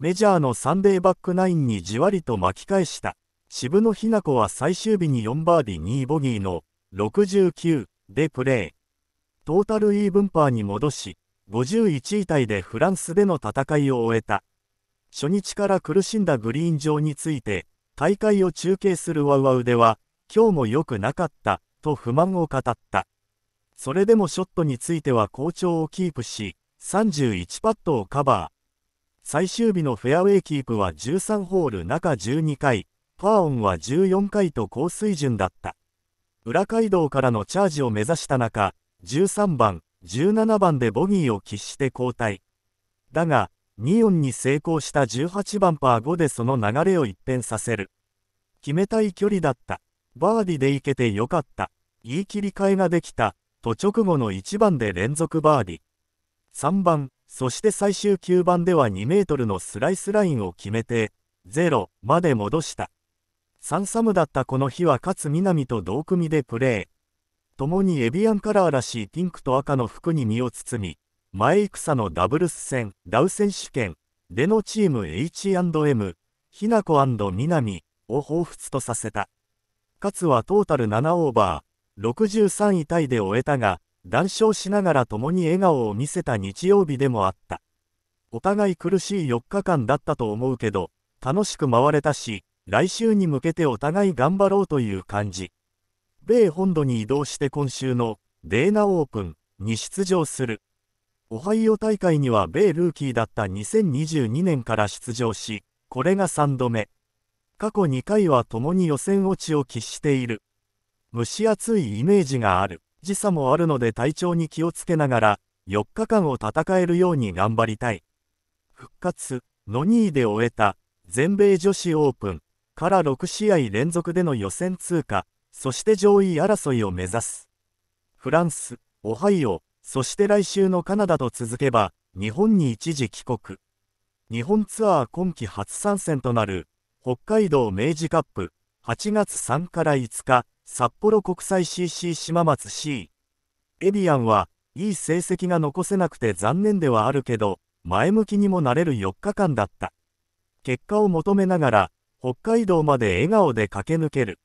メジャーのサンデーバックナインにじわりと巻き返した。渋野日向子は最終日に4バーディー2ボギーの69でプレー。トータルイーブンパーに戻し、51位タイでフランスでの戦いを終えた。初日から苦しんだグリーン上について、大会を中継するワウワウでは、今日も良くなかった、と不満を語った。それでもショットについては好調をキープし、31パットをカバー。最終日のフェアウェイキープは13ホール中12回、パーオンは14回と高水準だった。裏街道からのチャージを目指した中、13番、17番でボギーを喫して交代。だが、2オンに成功した18番パー5でその流れを一変させる。決めたい距離だった。バーディでいけてよかった。言い切り替えができた。と直後の1番で連続バーディ。3番、そして最終9番では2メートルのスライスラインを決めて、0まで戻した。3サムだったこの日は勝南と同組でプレー。共にエビアンカラーらしいピンクと赤の服に身を包み、前戦のダブルス戦、ダウ選手権でのチーム H&M、ひなこ南を彷彿とさせた。勝はトータル7オーバー、63位タイで終えたが、談笑しながら共に笑顔を見せた日曜日でもあった。お互い苦しい4日間だったと思うけど、楽しく回れたし、来週に向けてお互い頑張ろうという感じ。米本土に移動して今週のデーナオープンに出場する。オハイオ大会には米ルーキーだった2022年から出場し、これが3度目。過去2回は共に予選落ちを喫している。蒸し暑いイメージがある。時差もあるので体調に気をつけながら、4日間を戦えるように頑張りたい。復活、の2位で終えた、全米女子オープンから6試合連続での予選通過、そして上位争いを目指す。フランス、オハイオ、そして来週のカナダと続けば、日本に一時帰国。日本ツアー今季初参戦となる、北海道明治カップ、8月3から5日、札幌国際 CC 島松 C エビアンはいい成績が残せなくて残念ではあるけど前向きにもなれる4日間だった結果を求めながら北海道まで笑顔で駆け抜ける